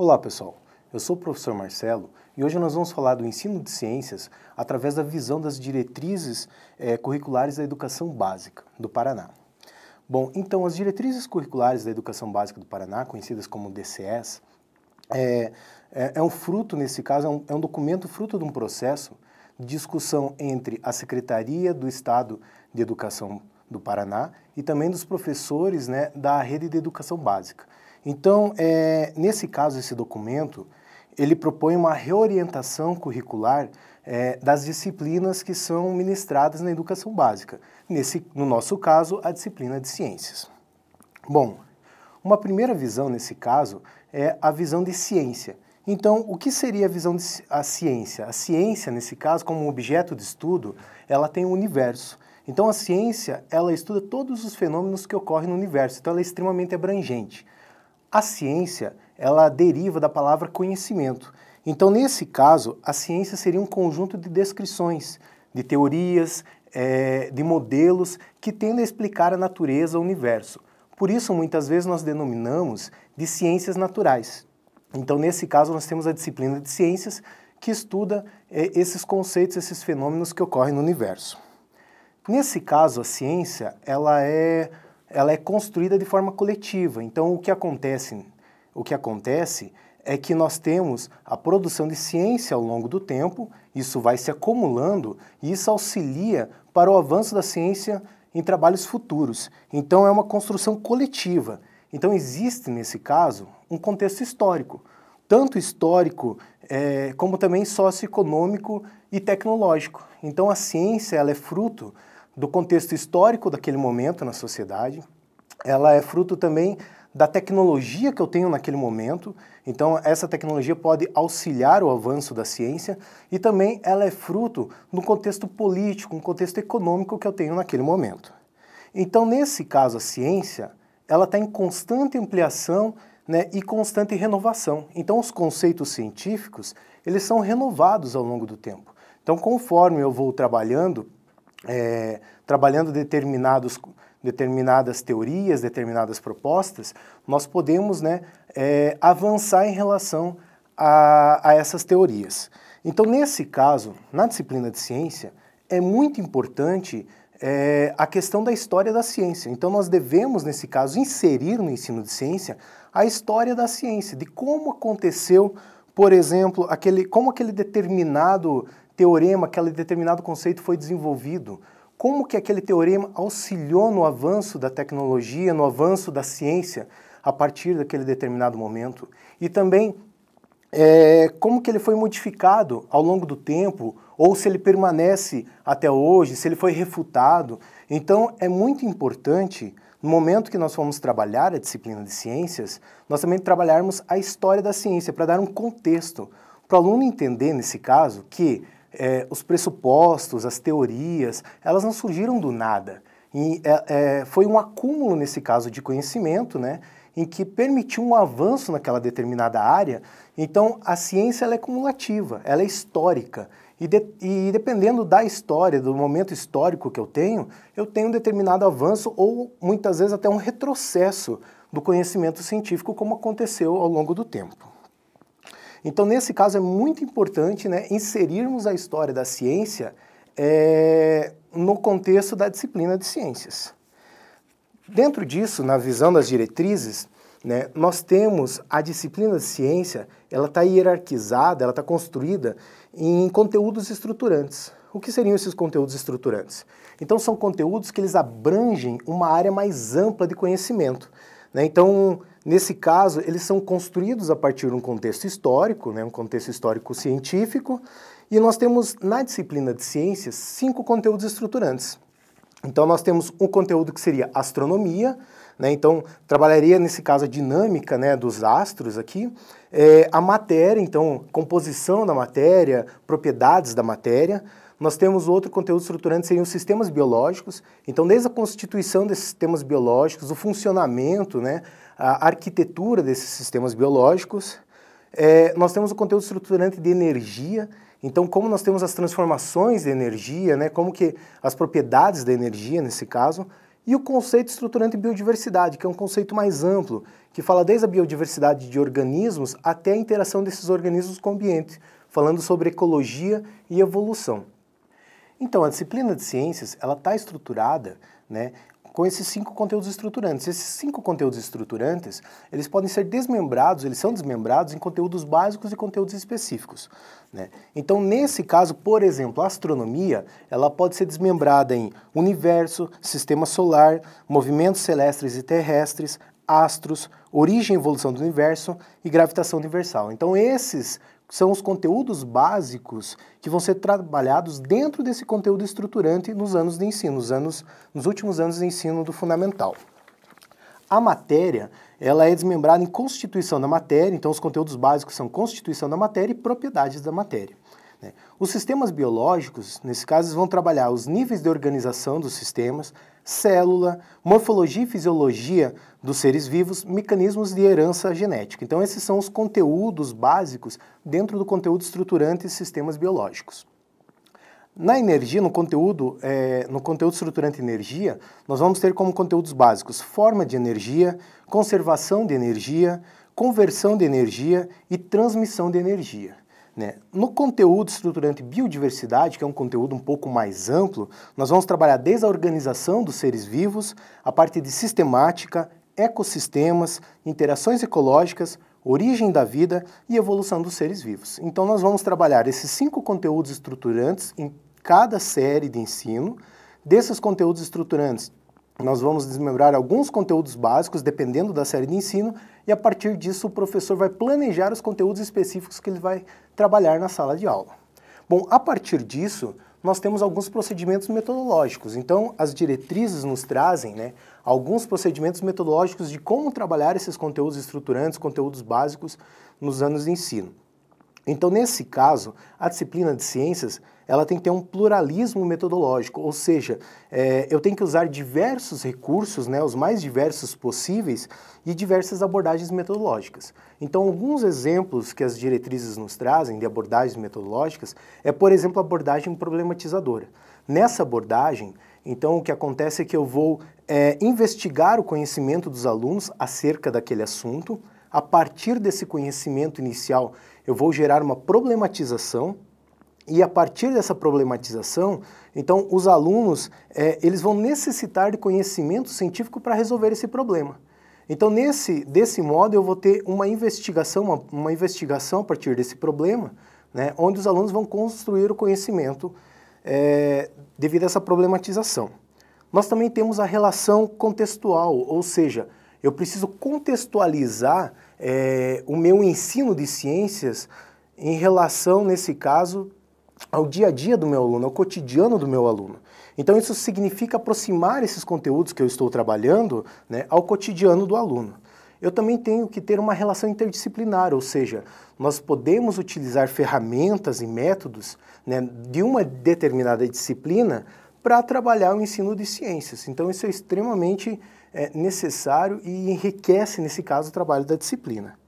Olá pessoal, eu sou o professor Marcelo e hoje nós vamos falar do ensino de ciências através da visão das diretrizes eh, curriculares da educação básica do Paraná. Bom, então as diretrizes curriculares da educação básica do Paraná, conhecidas como DCS, é, é, é um fruto, nesse caso, é um, é um documento fruto de um processo de discussão entre a Secretaria do Estado de Educação Básica do Paraná e também dos professores né, da rede de educação básica. Então, é, nesse caso, esse documento, ele propõe uma reorientação curricular é, das disciplinas que são ministradas na educação básica. Nesse, no nosso caso, a disciplina de ciências. Bom, uma primeira visão nesse caso é a visão de ciência. Então, o que seria a visão de a ciência? A ciência, nesse caso, como objeto de estudo, ela tem um universo. Então a ciência, ela estuda todos os fenômenos que ocorrem no universo, então ela é extremamente abrangente. A ciência, ela deriva da palavra conhecimento. Então, nesse caso, a ciência seria um conjunto de descrições, de teorias, é, de modelos que tendem a explicar a natureza, o universo. Por isso, muitas vezes, nós denominamos de ciências naturais. Então, nesse caso, nós temos a disciplina de ciências que estuda é, esses conceitos, esses fenômenos que ocorrem no universo. Nesse caso, a ciência ela é, ela é construída de forma coletiva. Então, o que acontece, o que acontece é que nós temos a produção de ciência ao longo do tempo, isso vai se acumulando e isso auxilia para o avanço da ciência em trabalhos futuros. Então, é uma construção coletiva. Então, existe, nesse caso, um contexto histórico, tanto histórico é, como também socioeconômico e tecnológico. Então, a ciência ela é fruto do contexto histórico daquele momento na sociedade, ela é fruto também da tecnologia que eu tenho naquele momento. Então, essa tecnologia pode auxiliar o avanço da ciência e também ela é fruto do contexto político, um contexto econômico que eu tenho naquele momento. Então, nesse caso, a ciência ela está em constante ampliação né, e constante renovação. Então, os conceitos científicos eles são renovados ao longo do tempo. Então, conforme eu vou trabalhando é, trabalhando determinados, determinadas teorias, determinadas propostas, nós podemos né, é, avançar em relação a, a essas teorias. Então, nesse caso, na disciplina de ciência, é muito importante é, a questão da história da ciência. Então, nós devemos, nesse caso, inserir no ensino de ciência a história da ciência, de como aconteceu, por exemplo, aquele, como aquele determinado teorema, aquele determinado conceito foi desenvolvido, como que aquele teorema auxiliou no avanço da tecnologia, no avanço da ciência a partir daquele determinado momento. E também é, como que ele foi modificado ao longo do tempo, ou se ele permanece até hoje, se ele foi refutado. Então é muito importante, no momento que nós formos trabalhar a disciplina de ciências, nós também trabalharmos a história da ciência, para dar um contexto, para o aluno entender, nesse caso, que é, os pressupostos, as teorias, elas não surgiram do nada. E é, é, foi um acúmulo, nesse caso, de conhecimento, né, em que permitiu um avanço naquela determinada área. Então, a ciência ela é cumulativa, ela é histórica. E, de, e, dependendo da história, do momento histórico que eu tenho, eu tenho um determinado avanço ou muitas vezes até um retrocesso do conhecimento científico, como aconteceu ao longo do tempo. Então, nesse caso, é muito importante né, inserirmos a história da ciência é, no contexto da disciplina de ciências. Dentro disso, na visão das diretrizes, né, nós temos a disciplina de ciência, ela está hierarquizada, ela está construída em conteúdos estruturantes. O que seriam esses conteúdos estruturantes? Então, são conteúdos que eles abrangem uma área mais ampla de conhecimento. Né? Então, Nesse caso, eles são construídos a partir de um contexto histórico, né, um contexto histórico científico, e nós temos na disciplina de ciências cinco conteúdos estruturantes. Então, nós temos um conteúdo que seria astronomia, né? então, trabalharia nesse caso a dinâmica né, dos astros aqui, é, a matéria, então, composição da matéria, propriedades da matéria. Nós temos outro conteúdo estruturante, seriam os sistemas biológicos, então, desde a constituição desses sistemas biológicos, o funcionamento, né, a arquitetura desses sistemas biológicos. É, nós temos o conteúdo estruturante de energia, então como nós temos as transformações de energia, né, como que as propriedades da energia nesse caso, e o conceito estruturante de biodiversidade, que é um conceito mais amplo, que fala desde a biodiversidade de organismos até a interação desses organismos com o ambiente, falando sobre ecologia e evolução. Então, a disciplina de ciências ela está estruturada né, com esses cinco conteúdos estruturantes. Esses cinco conteúdos estruturantes, eles podem ser desmembrados, eles são desmembrados em conteúdos básicos e conteúdos específicos. Né? Então, nesse caso, por exemplo, a astronomia, ela pode ser desmembrada em universo, sistema solar, movimentos celestes e terrestres, astros, origem e evolução do universo e gravitação universal. Então, esses são os conteúdos básicos que vão ser trabalhados dentro desse conteúdo estruturante nos anos de ensino, nos, anos, nos últimos anos de ensino do fundamental. A matéria, ela é desmembrada em constituição da matéria, então os conteúdos básicos são constituição da matéria e propriedades da matéria. Né? Os sistemas biológicos, nesse caso, vão trabalhar os níveis de organização dos sistemas, célula, morfologia e fisiologia dos seres vivos, mecanismos de herança genética. Então, esses são os conteúdos básicos dentro do conteúdo estruturante e sistemas biológicos. Na energia, no conteúdo, é, no conteúdo estruturante energia, nós vamos ter como conteúdos básicos forma de energia, conservação de energia, conversão de energia e transmissão de energia. Né? No conteúdo estruturante biodiversidade, que é um conteúdo um pouco mais amplo, nós vamos trabalhar desde a organização dos seres vivos, a parte de sistemática, ecossistemas, interações ecológicas, origem da vida e evolução dos seres vivos. Então nós vamos trabalhar esses cinco conteúdos estruturantes em cada série de ensino. Desses conteúdos estruturantes, nós vamos desmembrar alguns conteúdos básicos, dependendo da série de ensino, e a partir disso o professor vai planejar os conteúdos específicos que ele vai trabalhar na sala de aula. Bom, a partir disso, nós temos alguns procedimentos metodológicos. Então, as diretrizes nos trazem né, alguns procedimentos metodológicos de como trabalhar esses conteúdos estruturantes, conteúdos básicos nos anos de ensino. Então, nesse caso, a disciplina de ciências ela tem que ter um pluralismo metodológico, ou seja, é, eu tenho que usar diversos recursos, né, os mais diversos possíveis, e diversas abordagens metodológicas. Então, alguns exemplos que as diretrizes nos trazem de abordagens metodológicas é, por exemplo, a abordagem problematizadora. Nessa abordagem, então, o que acontece é que eu vou é, investigar o conhecimento dos alunos acerca daquele assunto, a partir desse conhecimento inicial eu vou gerar uma problematização e a partir dessa problematização, então os alunos é, eles vão necessitar de conhecimento científico para resolver esse problema. Então nesse desse modo eu vou ter uma investigação, uma, uma investigação a partir desse problema, né, onde os alunos vão construir o conhecimento é, devido a essa problematização. Nós também temos a relação contextual, ou seja, eu preciso contextualizar é, o meu ensino de ciências em relação, nesse caso, ao dia a dia do meu aluno, ao cotidiano do meu aluno. Então, isso significa aproximar esses conteúdos que eu estou trabalhando né, ao cotidiano do aluno. Eu também tenho que ter uma relação interdisciplinar, ou seja, nós podemos utilizar ferramentas e métodos né, de uma determinada disciplina para trabalhar o ensino de ciências. Então, isso é extremamente é, necessário e enriquece, nesse caso, o trabalho da disciplina.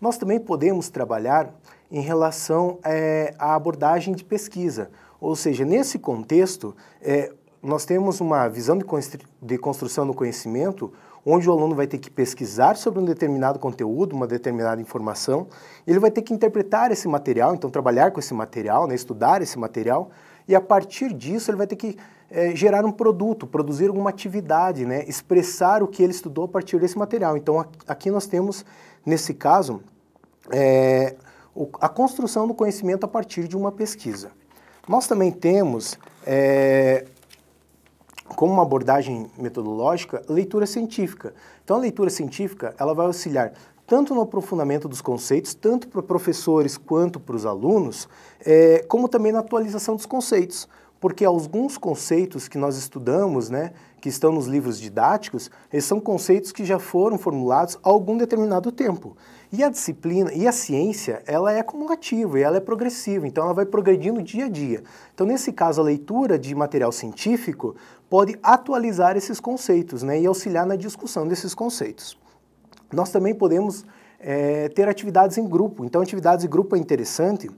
Nós também podemos trabalhar em relação é, à abordagem de pesquisa, ou seja, nesse contexto, é, nós temos uma visão de, de construção do conhecimento onde o aluno vai ter que pesquisar sobre um determinado conteúdo, uma determinada informação, ele vai ter que interpretar esse material, então trabalhar com esse material, né, estudar esse material, e a partir disso ele vai ter que é, gerar um produto, produzir alguma atividade, né? expressar o que ele estudou a partir desse material. Então aqui nós temos, nesse caso, é, a construção do conhecimento a partir de uma pesquisa. Nós também temos, é, como uma abordagem metodológica, leitura científica. Então a leitura científica ela vai auxiliar tanto no aprofundamento dos conceitos, tanto para professores quanto para os alunos, é, como também na atualização dos conceitos. Porque alguns conceitos que nós estudamos, né, que estão nos livros didáticos, eles são conceitos que já foram formulados há algum determinado tempo. E a disciplina e a ciência, ela é acumulativa e ela é progressiva, então ela vai progredindo dia a dia. Então, nesse caso, a leitura de material científico pode atualizar esses conceitos né, e auxiliar na discussão desses conceitos. Nós também podemos é, ter atividades em grupo. Então, atividades em grupo é interessante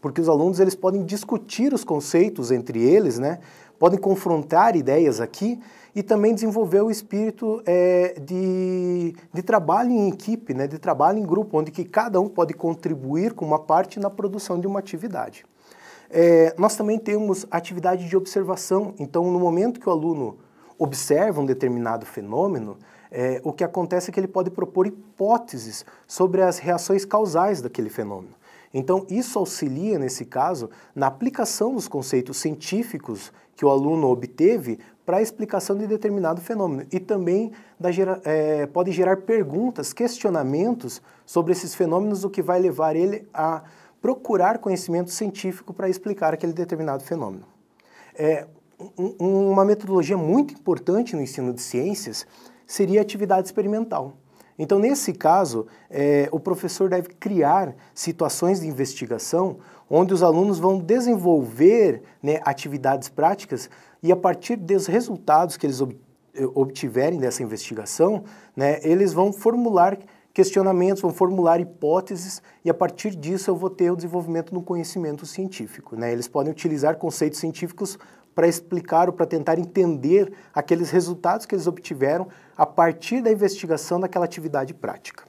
porque os alunos eles podem discutir os conceitos entre eles, né? podem confrontar ideias aqui e também desenvolver o espírito é, de, de trabalho em equipe, né? de trabalho em grupo, onde que cada um pode contribuir com uma parte na produção de uma atividade. É, nós também temos atividade de observação, então no momento que o aluno observa um determinado fenômeno, é, o que acontece é que ele pode propor hipóteses sobre as reações causais daquele fenômeno. Então, isso auxilia, nesse caso, na aplicação dos conceitos científicos que o aluno obteve para a explicação de determinado fenômeno e também gera, é, pode gerar perguntas, questionamentos sobre esses fenômenos, o que vai levar ele a procurar conhecimento científico para explicar aquele determinado fenômeno. É, um, uma metodologia muito importante no ensino de ciências seria atividade experimental. Então, nesse caso, é, o professor deve criar situações de investigação onde os alunos vão desenvolver né, atividades práticas e, a partir dos resultados que eles ob eh, obtiverem dessa investigação, né, eles vão formular questionamentos, vão formular hipóteses e a partir disso eu vou ter o desenvolvimento do conhecimento científico. Né? Eles podem utilizar conceitos científicos para explicar ou para tentar entender aqueles resultados que eles obtiveram a partir da investigação daquela atividade prática.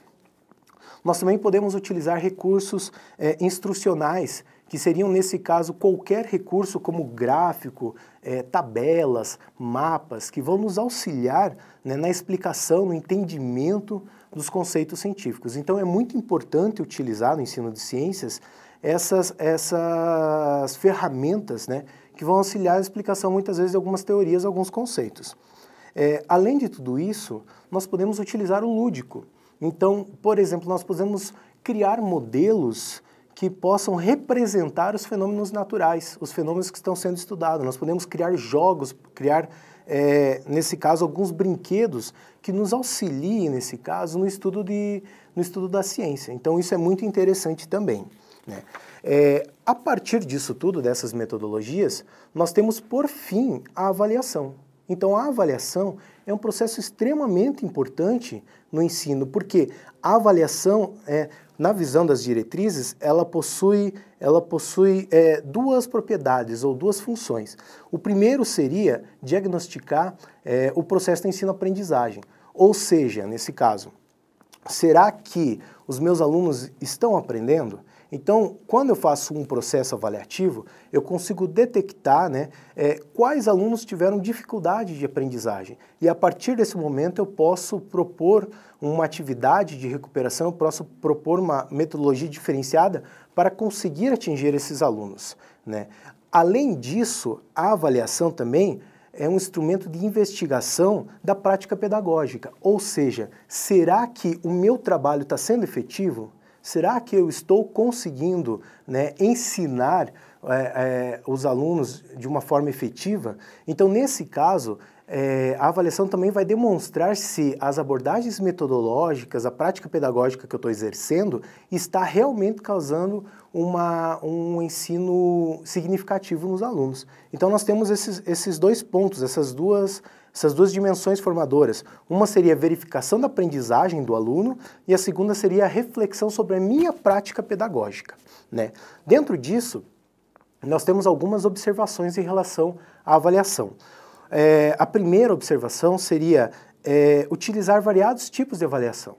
Nós também podemos utilizar recursos é, instrucionais, que seriam, nesse caso, qualquer recurso como gráfico, é, tabelas, mapas, que vão nos auxiliar né, na explicação, no entendimento dos conceitos científicos. Então, é muito importante utilizar no ensino de ciências essas, essas ferramentas né, que vão auxiliar a explicação muitas vezes de algumas teorias, alguns conceitos. É, além de tudo isso, nós podemos utilizar o lúdico. Então, por exemplo, nós podemos criar modelos que possam representar os fenômenos naturais, os fenômenos que estão sendo estudados. Nós podemos criar jogos, criar, é, nesse caso, alguns brinquedos que nos auxiliem, nesse caso, no estudo, de, no estudo da ciência. Então, isso é muito interessante também. Né? É, a partir disso tudo, dessas metodologias, nós temos por fim a avaliação. Então, a avaliação é um processo extremamente importante no ensino, porque a avaliação, é, na visão das diretrizes, ela possui, ela possui é, duas propriedades ou duas funções. O primeiro seria diagnosticar é, o processo de ensino-aprendizagem, ou seja, nesse caso, será que os meus alunos estão aprendendo? Então, quando eu faço um processo avaliativo, eu consigo detectar né, é, quais alunos tiveram dificuldade de aprendizagem. E a partir desse momento, eu posso propor uma atividade de recuperação, eu posso propor uma metodologia diferenciada para conseguir atingir esses alunos. Né? Além disso, a avaliação também é um instrumento de investigação da prática pedagógica. Ou seja, será que o meu trabalho está sendo efetivo? Será que eu estou conseguindo né, ensinar é, é, os alunos de uma forma efetiva? Então, nesse caso, é, a avaliação também vai demonstrar se as abordagens metodológicas, a prática pedagógica que eu estou exercendo, está realmente causando uma, um ensino significativo nos alunos. Então, nós temos esses, esses dois pontos, essas duas, essas duas dimensões formadoras. Uma seria a verificação da aprendizagem do aluno e a segunda seria a reflexão sobre a minha prática pedagógica. Né? Dentro disso, nós temos algumas observações em relação à avaliação. É, a primeira observação seria é, utilizar variados tipos de avaliação.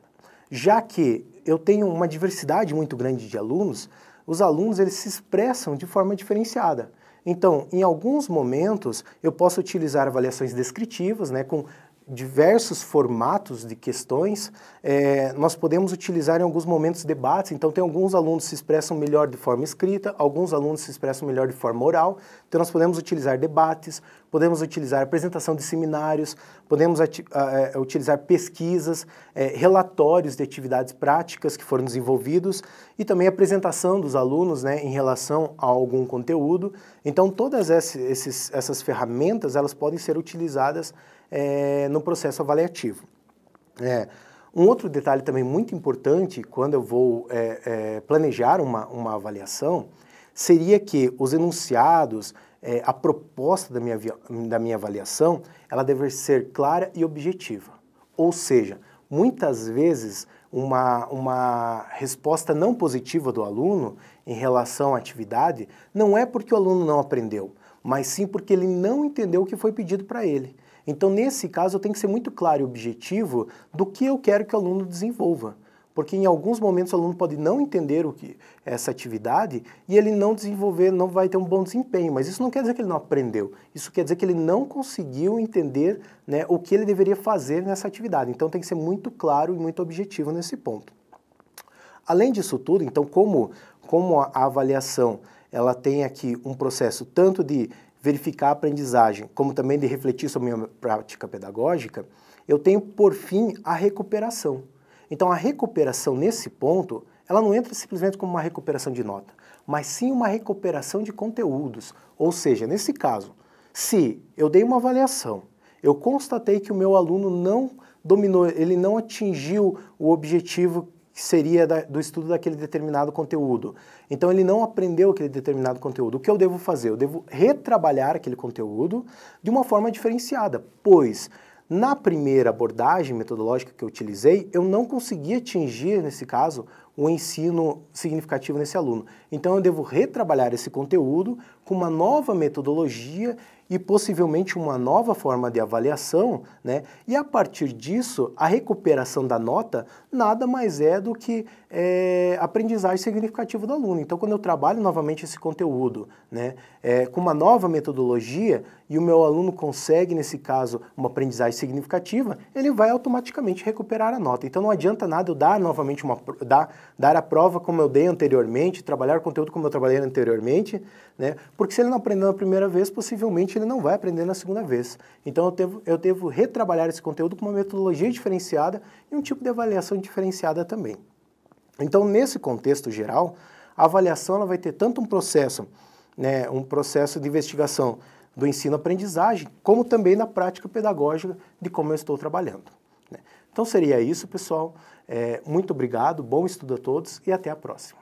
Já que eu tenho uma diversidade muito grande de alunos, os alunos eles se expressam de forma diferenciada. Então, em alguns momentos, eu posso utilizar avaliações descritivas, né, com diversos formatos de questões, é, nós podemos utilizar em alguns momentos debates. Então, tem alguns alunos que se expressam melhor de forma escrita, alguns alunos se expressam melhor de forma oral. Então, nós podemos utilizar debates, podemos utilizar apresentação de seminários, podemos uh, utilizar pesquisas, é, relatórios de atividades práticas que foram desenvolvidos e também apresentação dos alunos né, em relação a algum conteúdo. Então, todas esses, essas ferramentas elas podem ser utilizadas é, no processo avaliativo. É, um outro detalhe também muito importante quando eu vou é, é planejar uma, uma avaliação seria que os enunciados, é, a proposta da minha, da minha avaliação, ela deve ser clara e objetiva. Ou seja, muitas vezes uma, uma resposta não positiva do aluno em relação à atividade não é porque o aluno não aprendeu, mas sim porque ele não entendeu o que foi pedido para ele. Então, nesse caso, eu tenho que ser muito claro e objetivo do que eu quero que o aluno desenvolva. Porque em alguns momentos o aluno pode não entender o que essa atividade e ele não desenvolver, não vai ter um bom desempenho. Mas isso não quer dizer que ele não aprendeu. Isso quer dizer que ele não conseguiu entender né, o que ele deveria fazer nessa atividade. Então tem que ser muito claro e muito objetivo nesse ponto. Além disso tudo, então, como, como a avaliação ela tem aqui um processo tanto de verificar a aprendizagem, como também de refletir sobre a minha prática pedagógica, eu tenho por fim a recuperação. Então a recuperação nesse ponto, ela não entra simplesmente como uma recuperação de nota, mas sim uma recuperação de conteúdos. Ou seja, nesse caso, se eu dei uma avaliação, eu constatei que o meu aluno não dominou, ele não atingiu o objetivo que seria da, do estudo daquele determinado conteúdo. Então ele não aprendeu aquele determinado conteúdo. O que eu devo fazer? Eu devo retrabalhar aquele conteúdo de uma forma diferenciada, pois na primeira abordagem metodológica que eu utilizei, eu não consegui atingir, nesse caso, o um ensino significativo nesse aluno. Então eu devo retrabalhar esse conteúdo com uma nova metodologia e possivelmente uma nova forma de avaliação, né? e a partir disso, a recuperação da nota nada mais é do que é, aprendizagem significativa do aluno. Então, quando eu trabalho novamente esse conteúdo né, é, com uma nova metodologia e o meu aluno consegue, nesse caso, uma aprendizagem significativa, ele vai automaticamente recuperar a nota. Então, não adianta nada eu dar novamente uma dar, dar a prova como eu dei anteriormente, trabalhar o conteúdo como eu trabalhei anteriormente, né, porque se ele não aprendeu na primeira vez, possivelmente ele não vai aprender na segunda vez. Então eu devo, eu devo retrabalhar esse conteúdo com uma metodologia diferenciada e um tipo de avaliação diferenciada também. Então, nesse contexto geral, a avaliação ela vai ter tanto um processo, né, um processo de investigação do ensino-aprendizagem, como também na prática pedagógica de como eu estou trabalhando. Né? Então seria isso, pessoal. É, muito obrigado, bom estudo a todos e até a próxima.